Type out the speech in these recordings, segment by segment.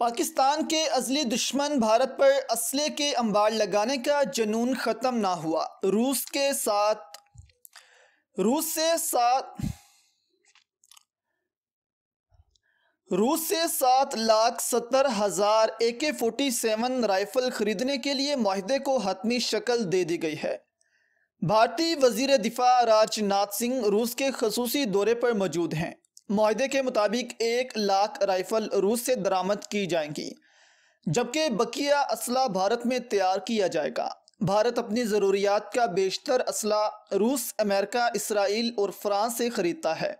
पाकिस्तान के अजली दुश्मन भारत पर असले के अंबार लगाने का जुनून ख़त्म ना हुआ रूस के साथ रूस से साथ रूस से सात लाख सत्तर हज़ार ए के फोर्टी सेवन राइफल ख़रीदने के लिए माहदे को हतमी शक्ल दे दी गई है भारतीय वजीर दिफा राजनाथ सिंह रूस के खसूसी दौरे पर मौजूद हैं माहे के मुताबिक एक लाख राइफल रूस से दरामद की जाएंगी जबकि बकिया असला भारत में तैयार किया जाएगा भारत अपनी ज़रूरियात का बेशतर असला रूस अमेरिका इसराइल और फ्रांस से ख़रीदता है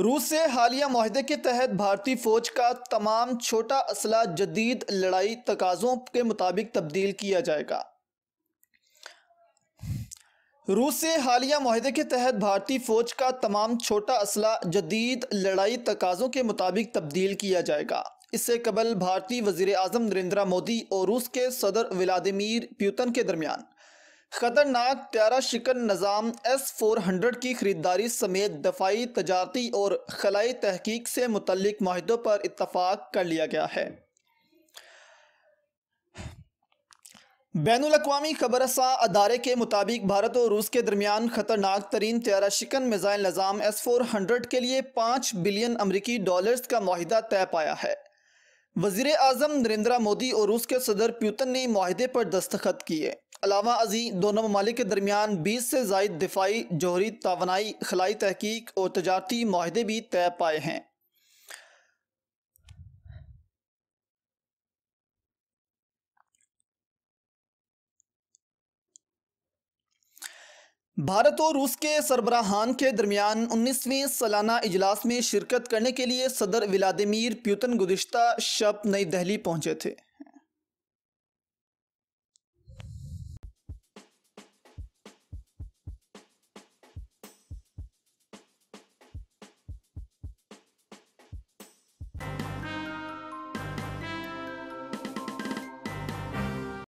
रूस से हालिया माहे के तहत भारतीय फ़ौज का तमाम छोटा असला जदीद लड़ाई तकाज़ों के मुताबिक तब्दील किया जाएगा रूस से हालिया माहे के तहत भारतीय फौज का तमाम छोटा असला जदीद लड़ाई तकाजों के मुताबिक तब्दील किया जाएगा इससे कबल भारतीय वजीर अजम नरेंद्र मोदी और रूस के सदर व्लादिमिर प्यूतन के दरमियान खतरनाक प्यारा शिकन निज़ाम एस फोर हंड्रेड की खरीदारी समेत दफाई तजारती और खलाई तहकीक से मुतल माहों पर इतफाक़ कर लिया गया है बैन अवी खबरसा अदारे के मुताबिक भारत और रूस के दरमियान खतरनाक तरीन त्यारा शिकन मिज़ाइल निज़ाम एस फोर हंड्रेड के लिए पाँच बिलियन अमरीकी डॉलर्स का माहिदा तय पाया है वजीर अजम नरेंद्र मोदी और रूस के सदर प्यूतन ने माहदे पर दस्तखत किए अलावा अजी दोनों ममालिक के दरमियान बीस से जायद दिफाई जौहरी तोनाई खलाई तहकीक और तजारती माहे भी तय पाए हैं भारत और रूस के सरबराहान के दरमियान उन्नीसवें सालाना इजलास में शिरकत करने के लिए सदर व्लादिमिर प्यूतन गुजशत शब नई दहली पहुंचे थे